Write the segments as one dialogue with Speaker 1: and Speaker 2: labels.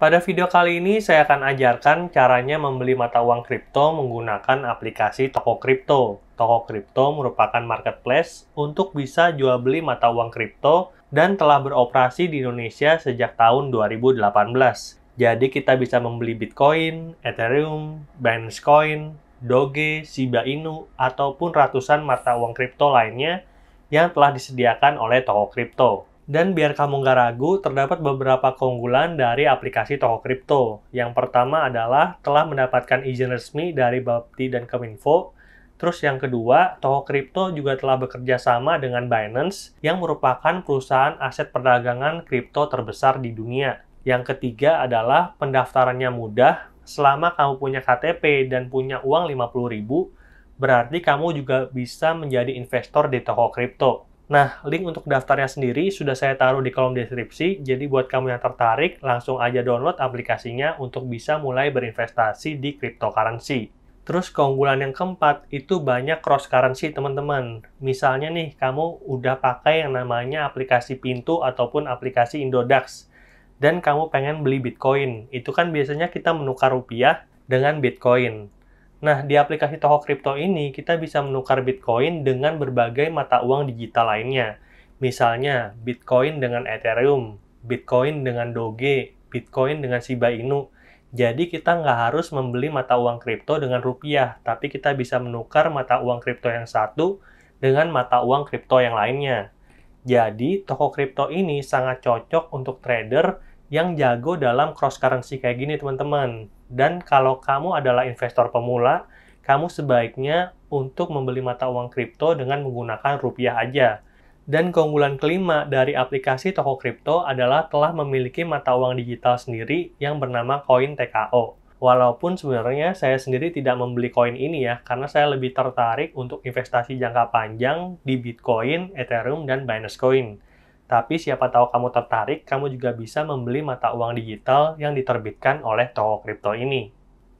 Speaker 1: Pada video kali ini saya akan ajarkan caranya membeli mata uang kripto menggunakan aplikasi Toko Kripto. Toko Kripto merupakan marketplace untuk bisa jual beli mata uang kripto dan telah beroperasi di Indonesia sejak tahun 2018. Jadi kita bisa membeli Bitcoin, Ethereum, Binance Coin, Doge, Shiba Inu, ataupun ratusan mata uang kripto lainnya yang telah disediakan oleh Toko Kripto. Dan biar kamu nggak ragu, terdapat beberapa keunggulan dari aplikasi toko kripto. Yang pertama adalah telah mendapatkan izin resmi dari Bapti dan Kominfo. Terus yang kedua, toko kripto juga telah bekerja sama dengan Binance yang merupakan perusahaan aset perdagangan kripto terbesar di dunia. Yang ketiga adalah pendaftarannya mudah. Selama kamu punya KTP dan punya uang 50.000, berarti kamu juga bisa menjadi investor di toko kripto. Nah, link untuk daftarnya sendiri sudah saya taruh di kolom deskripsi, jadi buat kamu yang tertarik, langsung aja download aplikasinya untuk bisa mulai berinvestasi di cryptocurrency. Terus keunggulan yang keempat, itu banyak cross currency teman-teman. Misalnya nih, kamu udah pakai yang namanya aplikasi Pintu ataupun aplikasi Indodax, dan kamu pengen beli Bitcoin. Itu kan biasanya kita menukar rupiah dengan Bitcoin. Nah, di aplikasi toko kripto ini, kita bisa menukar Bitcoin dengan berbagai mata uang digital lainnya. Misalnya, Bitcoin dengan Ethereum, Bitcoin dengan Doge, Bitcoin dengan Shiba Inu. Jadi, kita nggak harus membeli mata uang kripto dengan rupiah, tapi kita bisa menukar mata uang kripto yang satu dengan mata uang kripto yang lainnya. Jadi, toko kripto ini sangat cocok untuk trader yang jago dalam cross-currency kayak gini, teman-teman. Dan kalau kamu adalah investor pemula, kamu sebaiknya untuk membeli mata uang kripto dengan menggunakan rupiah aja. Dan keunggulan kelima dari aplikasi toko kripto adalah telah memiliki mata uang digital sendiri yang bernama koin TKO. Walaupun sebenarnya saya sendiri tidak membeli koin ini ya, karena saya lebih tertarik untuk investasi jangka panjang di Bitcoin, Ethereum, dan Binance Coin. Tapi siapa tahu kamu tertarik, kamu juga bisa membeli mata uang digital yang diterbitkan oleh toko kripto ini.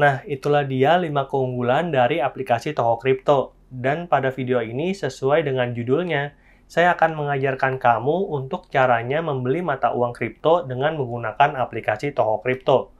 Speaker 1: Nah, itulah dia 5 keunggulan dari aplikasi toko kripto. Dan pada video ini sesuai dengan judulnya, saya akan mengajarkan kamu untuk caranya membeli mata uang kripto dengan menggunakan aplikasi toko kripto.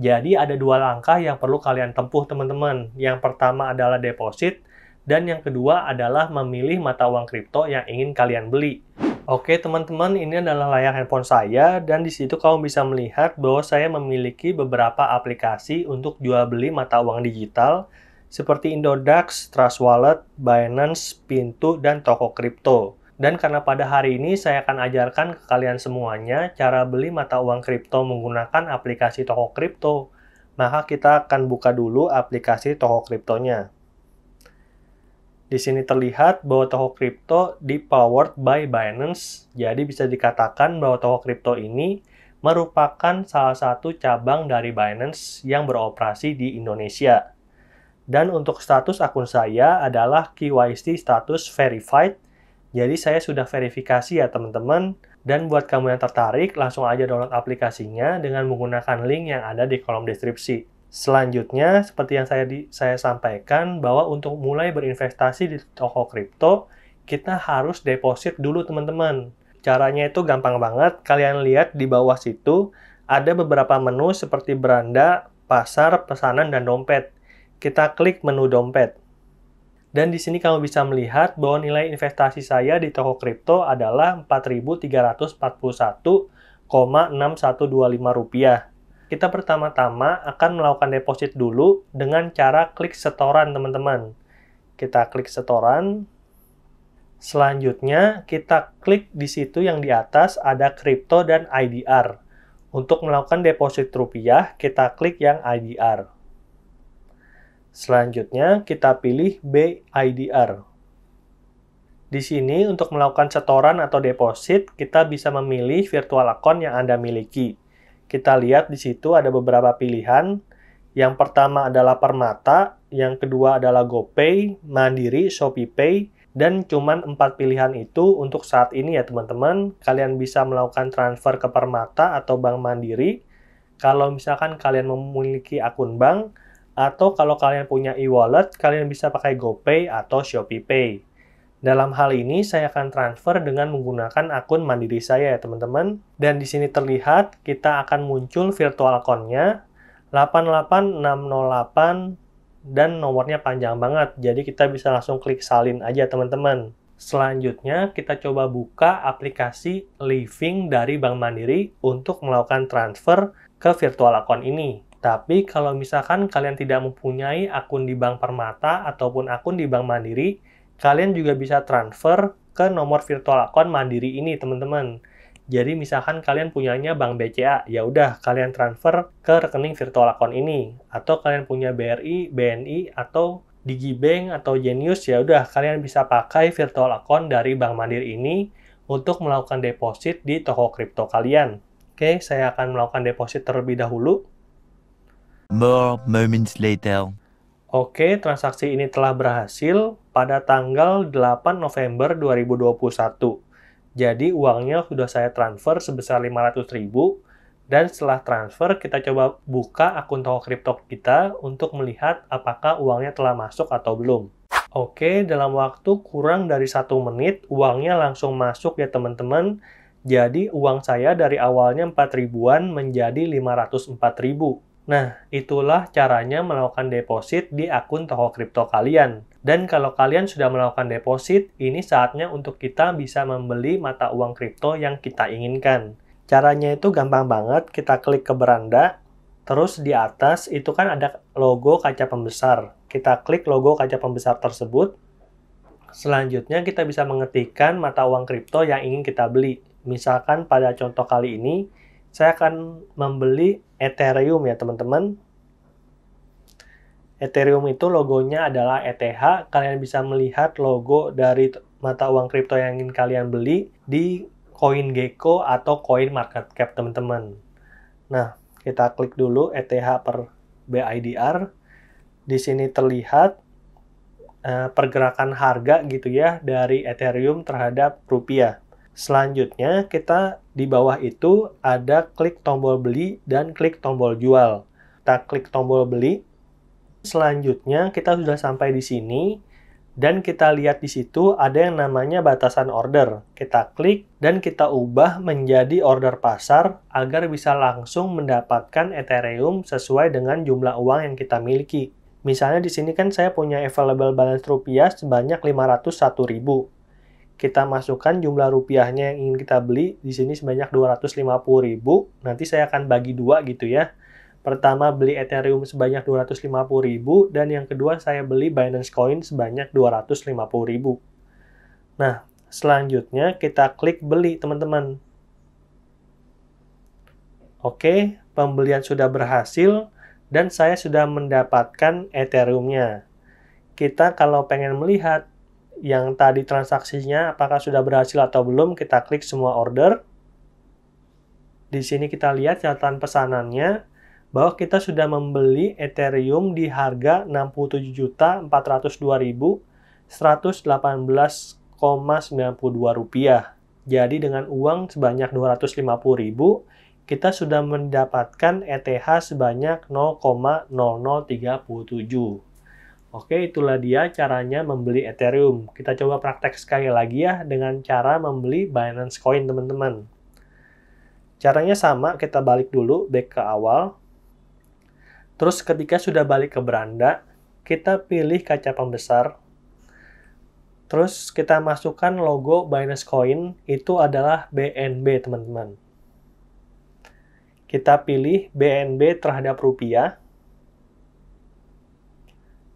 Speaker 1: Jadi ada dua langkah yang perlu kalian tempuh teman-teman. Yang pertama adalah deposit, dan yang kedua adalah memilih mata uang kripto yang ingin kalian beli. Oke teman-teman, ini adalah layar handphone saya dan di situ kamu bisa melihat bahwa saya memiliki beberapa aplikasi untuk jual beli mata uang digital seperti Indodax, Trust Wallet, Binance, Pintu, dan Toko Kripto. Dan karena pada hari ini saya akan ajarkan ke kalian semuanya cara beli mata uang kripto menggunakan aplikasi Toko Kripto. Maka kita akan buka dulu aplikasi Toko Kriptonya. Di sini terlihat bahwa toko kripto dipowered by Binance, jadi bisa dikatakan bahwa toko kripto ini merupakan salah satu cabang dari Binance yang beroperasi di Indonesia. Dan untuk status akun saya adalah KYC status verified, jadi saya sudah verifikasi ya teman-teman. Dan buat kamu yang tertarik, langsung aja download aplikasinya dengan menggunakan link yang ada di kolom deskripsi. Selanjutnya, seperti yang saya di, saya sampaikan bahwa untuk mulai berinvestasi di toko kripto, kita harus deposit dulu teman-teman. Caranya itu gampang banget. Kalian lihat di bawah situ ada beberapa menu seperti beranda, pasar, pesanan dan dompet. Kita klik menu dompet. Dan di sini kamu bisa melihat bahwa nilai investasi saya di toko kripto adalah 4.341,6125 rupiah kita pertama-tama akan melakukan deposit dulu dengan cara klik setoran teman-teman. Kita klik setoran. Selanjutnya kita klik di situ yang di atas ada crypto dan IDR. Untuk melakukan deposit rupiah, kita klik yang IDR. Selanjutnya kita pilih BIDR. Di sini untuk melakukan setoran atau deposit, kita bisa memilih virtual account yang Anda miliki kita lihat di situ ada beberapa pilihan. Yang pertama adalah Permata, yang kedua adalah GoPay, Mandiri, ShopeePay, dan cuman empat pilihan itu untuk saat ini ya teman-teman. Kalian bisa melakukan transfer ke Permata atau Bank Mandiri. Kalau misalkan kalian memiliki akun bank, atau kalau kalian punya e-wallet, kalian bisa pakai GoPay atau ShopeePay. Dalam hal ini saya akan transfer dengan menggunakan akun Mandiri saya ya teman-teman. Dan di sini terlihat kita akan muncul virtual account-nya 88608 dan nomornya panjang banget. Jadi kita bisa langsung klik salin aja teman-teman. Selanjutnya kita coba buka aplikasi Living dari Bank Mandiri untuk melakukan transfer ke virtual account ini. Tapi kalau misalkan kalian tidak mempunyai akun di Bank Permata ataupun akun di Bank Mandiri, Kalian juga bisa transfer ke nomor virtual account Mandiri ini, teman-teman. Jadi misalkan kalian punyanya Bank BCA, ya udah kalian transfer ke rekening virtual account ini atau kalian punya BRI, BNI atau Digibank atau Genius ya udah kalian bisa pakai virtual account dari Bank Mandiri ini untuk melakukan deposit di toko kripto kalian. Oke, saya akan melakukan deposit terlebih dahulu. More moments later. Oke, transaksi ini telah berhasil pada tanggal 8 November 2021. Jadi uangnya sudah saya transfer sebesar 500.000 ribu dan setelah transfer kita coba buka akun toko kripto kita untuk melihat apakah uangnya telah masuk atau belum. Oke, dalam waktu kurang dari satu menit uangnya langsung masuk ya teman-teman. Jadi uang saya dari awalnya 4 ribuan menjadi 504 ribu. Nah, itulah caranya melakukan deposit di akun toko kripto kalian. Dan kalau kalian sudah melakukan deposit, ini saatnya untuk kita bisa membeli mata uang kripto yang kita inginkan. Caranya itu gampang banget, kita klik ke beranda, terus di atas itu kan ada logo kaca pembesar. Kita klik logo kaca pembesar tersebut. Selanjutnya kita bisa mengetikkan mata uang kripto yang ingin kita beli. Misalkan pada contoh kali ini, saya akan membeli Ethereum ya teman-teman. Ethereum itu logonya adalah ETH. Kalian bisa melihat logo dari mata uang kripto yang ingin kalian beli di CoinGecko atau CoinMarketCap teman-teman. Nah, kita klik dulu ETH per BIDR. Di sini terlihat eh, pergerakan harga gitu ya dari Ethereum terhadap rupiah. Selanjutnya, kita di bawah itu ada klik tombol beli dan klik tombol jual. Kita klik tombol beli. Selanjutnya, kita sudah sampai di sini. Dan kita lihat di situ ada yang namanya batasan order. Kita klik dan kita ubah menjadi order pasar agar bisa langsung mendapatkan Ethereum sesuai dengan jumlah uang yang kita miliki. Misalnya di sini kan saya punya available balance rupiah sebanyak 501 ribu kita masukkan jumlah rupiahnya yang ingin kita beli di sini sebanyak 250.000 nanti saya akan bagi dua gitu ya pertama beli Ethereum sebanyak 250.000 dan yang kedua saya beli Binance Coin sebanyak 250.000 nah selanjutnya kita klik beli teman-teman oke pembelian sudah berhasil dan saya sudah mendapatkan Ethereum-nya kita kalau pengen melihat yang tadi transaksinya apakah sudah berhasil atau belum kita klik semua order di sini kita lihat catatan pesanannya bahwa kita sudah membeli Ethereum di harga 67.402.118,92 rupiah. Jadi dengan uang sebanyak 250.000 kita sudah mendapatkan ETH sebanyak 0,0037. Oke, itulah dia caranya membeli Ethereum. Kita coba praktek sekali lagi ya dengan cara membeli Binance Coin, teman-teman. Caranya sama, kita balik dulu back ke awal. Terus ketika sudah balik ke beranda, kita pilih kaca pembesar. Terus kita masukkan logo Binance Coin, itu adalah BNB, teman-teman. Kita pilih BNB terhadap rupiah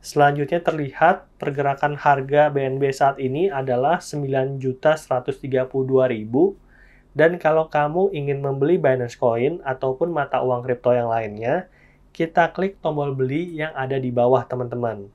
Speaker 1: Selanjutnya terlihat pergerakan harga BNB saat ini adalah 9.132.000 dan kalau kamu ingin membeli Binance Coin ataupun mata uang kripto yang lainnya, kita klik tombol beli yang ada di bawah teman-teman.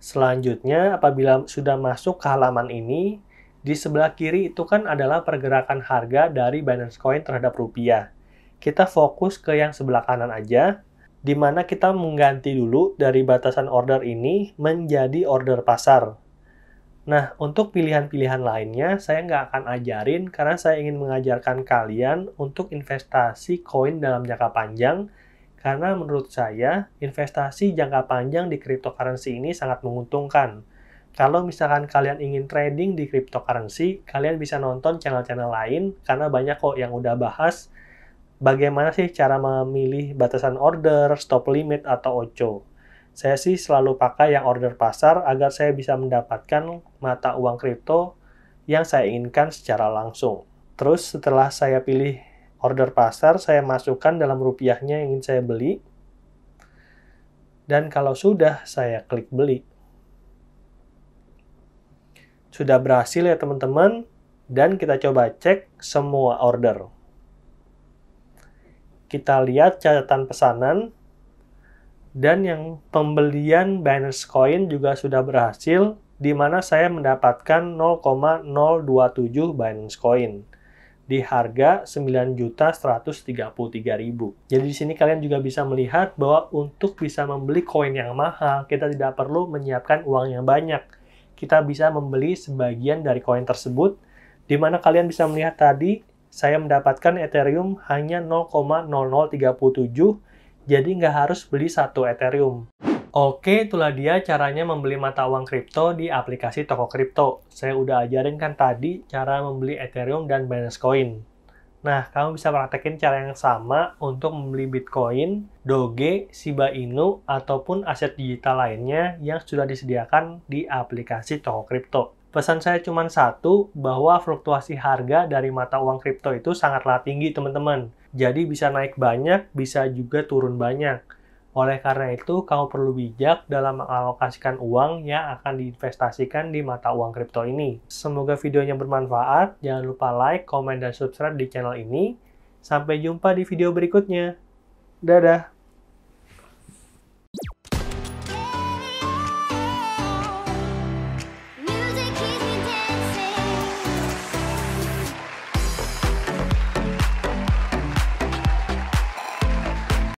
Speaker 1: Selanjutnya, apabila sudah masuk ke halaman ini, di sebelah kiri itu kan adalah pergerakan harga dari Binance Coin terhadap rupiah. Kita fokus ke yang sebelah kanan aja, di mana kita mengganti dulu dari batasan order ini menjadi order pasar. Nah, untuk pilihan-pilihan lainnya, saya nggak akan ajarin karena saya ingin mengajarkan kalian untuk investasi koin dalam jangka panjang, karena menurut saya investasi jangka panjang di cryptocurrency ini sangat menguntungkan. Kalau misalkan kalian ingin trading di cryptocurrency, kalian bisa nonton channel-channel lain karena banyak kok yang udah bahas bagaimana sih cara memilih batasan order, stop limit, atau OCO? Saya sih selalu pakai yang order pasar agar saya bisa mendapatkan mata uang kripto yang saya inginkan secara langsung. Terus setelah saya pilih order pasar, saya masukkan dalam rupiahnya yang ingin saya beli. Dan kalau sudah, saya klik beli. Sudah berhasil ya teman-teman, dan kita coba cek semua order kita lihat catatan pesanan dan yang pembelian Binance Coin juga sudah berhasil di mana saya mendapatkan 0,027 Binance Coin di harga 9.133.000. Jadi di sini kalian juga bisa melihat bahwa untuk bisa membeli koin yang mahal, kita tidak perlu menyiapkan uang yang banyak. Kita bisa membeli sebagian dari koin tersebut, di mana kalian bisa melihat tadi saya mendapatkan Ethereum hanya 0,0037, jadi nggak harus beli satu Ethereum. Oke, itulah dia caranya membeli mata uang kripto di aplikasi Toko Kripto. Saya udah ajarin kan tadi cara membeli Ethereum dan Binance Coin. Nah, kamu bisa praktekin cara yang sama untuk membeli Bitcoin, Doge, Shiba Inu, ataupun aset digital lainnya yang sudah disediakan di aplikasi Toko Kripto. Pesan saya cuma satu, bahwa fluktuasi harga dari mata uang kripto itu sangatlah tinggi, teman-teman. Jadi bisa naik banyak, bisa juga turun banyak. Oleh karena itu, kamu perlu bijak dalam mengalokasikan uang yang akan diinvestasikan di mata uang kripto ini. Semoga videonya bermanfaat. Jangan lupa like, komen, dan subscribe di channel ini. Sampai jumpa di video berikutnya. Dadah!